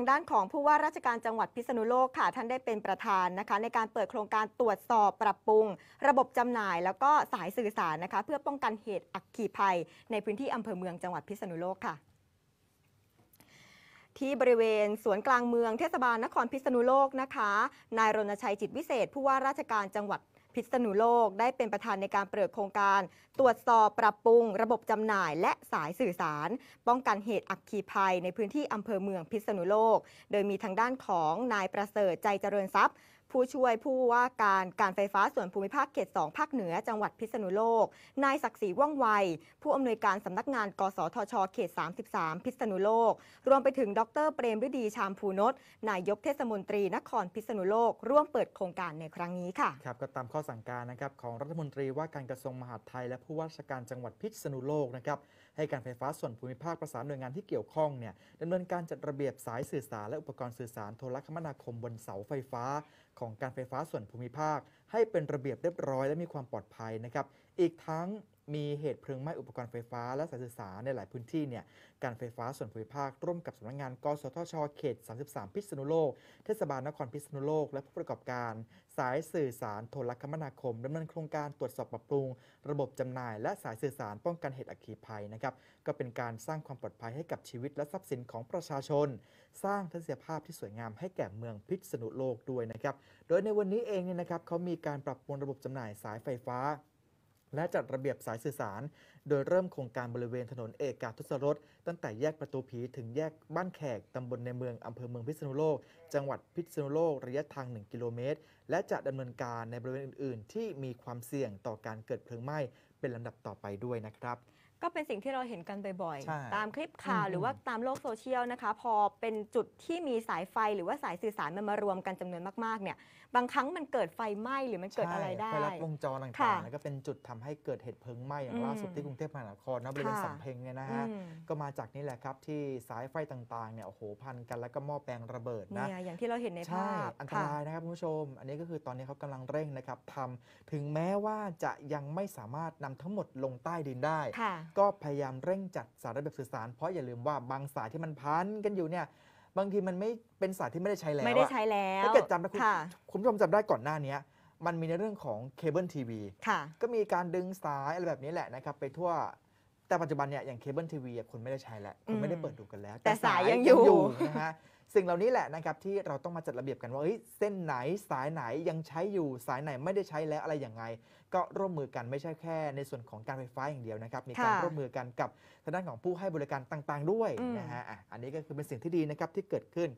างด้านของผู้ว่าราชการจังหวัดพิษณุโลกค่ะ ท่านได้เป็นประธานนะคะในการเปิดโครงการตรวจสอบปรับปรุง ระบบจำหน่ายแล้วก็สายสื่อสารนะคะเพื่อป้องกันเหตุอักขีภัยในพื้นที่อำเภอเมืองจังหวัดพิษณุโลกค่ะ ที่บริเวณสวนกลางเมืองเทศบาลนครพิษณุโลกนะคะนายรณชัยจิตวิเศษ ผู้ว่าราชการจังหวัดพิษณุโลกได้เป็นประธานในการเปิดโครงการ ตรวจสอบปรับปรุง ระบบจำหน่ายและสายสื่อสาร ป้องกันเหตุอักขีภัยในพื้นที่อำเภอเมืองพิษณุโลก โดยมีทางด้านของนายประเสริฐใจเจริญทรัพย์ผู้ช่วยผู้ว่าการการไฟฟ้าส่วนภูมิภาคเขต 2 ภาคเหนือ จังหวัดพิษณุโลก นายศักดิ์ศรีว่องไว ผู้อำนวยการสำนักงานกสทช เขต 33 พิษณุโลก รวมไปถึง ดร เปรมฤดีชามภูนศนายกเทศมนตรีนครพิษณุโลก ร่วมเปิดโครงการในครั้งนี้ค่ะ ครับก็ตามข้อสั่งการนะครับ ของรัฐมนตรีว่าการกระทรวงมหาดไทยและผู้ว่าราชการจังหวัดพิษณุโลกนะครับให้การไฟฟ้าส่วนภูมิภาคประสานหน่วยงานที่เกี่ยวข้องเนี่ยดำเนินการจัดระเบียบสายสื่อสารและอุปกรณ์สื่อสารโทรคมนาคมบนเสาไฟฟ้า ของการไฟฟ้าส่วนภูมิภาค ให้เป็นระเบียบเรียบร้อยและมีความปลอดภัยนะครับ อีกทั้งมีเหตุเพลิงไหม้อุปกรณ์ไฟฟ้า และสายสื่อสารในหลายพื้นที่เนี่ย การไฟฟ้าส่วนภูมิภาค ร่วมกับสำนักงานกสทชเขต 33 พิษณุโลก เทศบาลนครพิษณุโลกและผู้ประกอบการสายสื่อสารโทรคมนาคมดำเนินโครงการตรวจสอบปรับปรุง ระบบจำหน่ายและสายสื่อสารป้องกันเหตุอัคคีภัยนะครับก็เป็นการสร้างความปลอดภัยให้กับชีวิตและทรัพย์สินของประชาชน สร้างทัศนียภาพที่สวยงามให้แก่เมืองพิษณุโลกด้วยนะครับโดยในวันนี้เองเนี่ยนะครับเขามีการปรับปรุงระบบจำหน่ายสายไฟฟ้าและจัดระเบียบสายสื่อสาร โดยเริ่มโครงการบริเวณถนนเอกาทศรสตั้งแต่แยกประตูผีถึงแยกบ้านแขก ตำบลในเมืองอำเภอเมืองพิษณุโลก จังหวัดพิษณุโลกระยะทาง 1 กิโลเมตร และจะดำเนินการในบริเวณอื่น ๆ ที่มีความเสี่ยงต่อการเกิดเพลิงไหม้เป็นลำดับต่อไปด้วยนะครับ ก็เป็นสิ่งที่เราเห็นกันบ่อยๆตามคลิปข่าวหรือว่าตามโลกโซเชียลนะคะพอเป็นจุดที่มีสายไฟหรือว่าสายสื่อสารมันมารวมกันจำนวนมากๆเนี่ยบางครั้งมันเกิดไฟไหม้ หรือมันเกิดอะไรได้ไฟลัดวงจรต่างๆแล้วก็เป็นจุดทำให้เกิดเหตุเพลิงไหม้อย่างล่าสุดที่กรุงเทพมหานครนะบริเวณค่ะสำเพ็งเนี่ยนะฮะก็มาจากนี่แหละครับที่สายไฟต่างๆเนี่ยโอ้โหพันกัน แล้วก็หม้อแปลงระเบิดนะเนี่ยอย่างที่เราเห็นในภาพอันตรายนะครับคุณผู้ชม อันนี้ก็คือตอนนี้เขากำลังเร่งนะครับทำถึงแม้ว่าจะยังไม่สามารถนรมทั้งหมดลงใต้ดินได้ ก็พยายามเร่งจัดสายระบบสื่อสาร เพราะอย่าลืมว่าบางสายที่มันพันกันอยู่เนี่ย บางทีมันไม่เป็นสายที่ไม่ได้ใช้แล้วไม่ได้ใช้แล้วถ้าเกิดจำด้คุณผู้ชมจำได้ก่อนหน้านี้มันมีในเรื่องของเคเบิลทีวีก็มีการดึงสายอะไรแบบนี้แหละนะครับ ไปทั่ว แต่ปัจจุบันเนี่ยอย่างเคเบิลทีวีคุณไม่ได้ใช้แล้วคุณไม่ได้เปิดดูกันแล้ว แต่สายยังอยู่นะฮะสิ่งเหล่านี้แหละนะครับที่เราต้องมาจัดระเบียบกันว่าเ้ย เส้นไหนสายไหนยังใช้อยู่สายไหนไม่ได้ใช้แล้วอะไรอย่างไง ก็ร่วมมือกันไม่ใช่แค่ในส่วนของการไฟฟ้าอย่างเดียวนะครับ มีการร่วมมือกันกับทางด้านของผู้ให้บริการต่าง ๆ ด้วยนะฮะอันนี้ก็คือเป็นสิ่งที่ดีนะครับที่เกิดขึ้น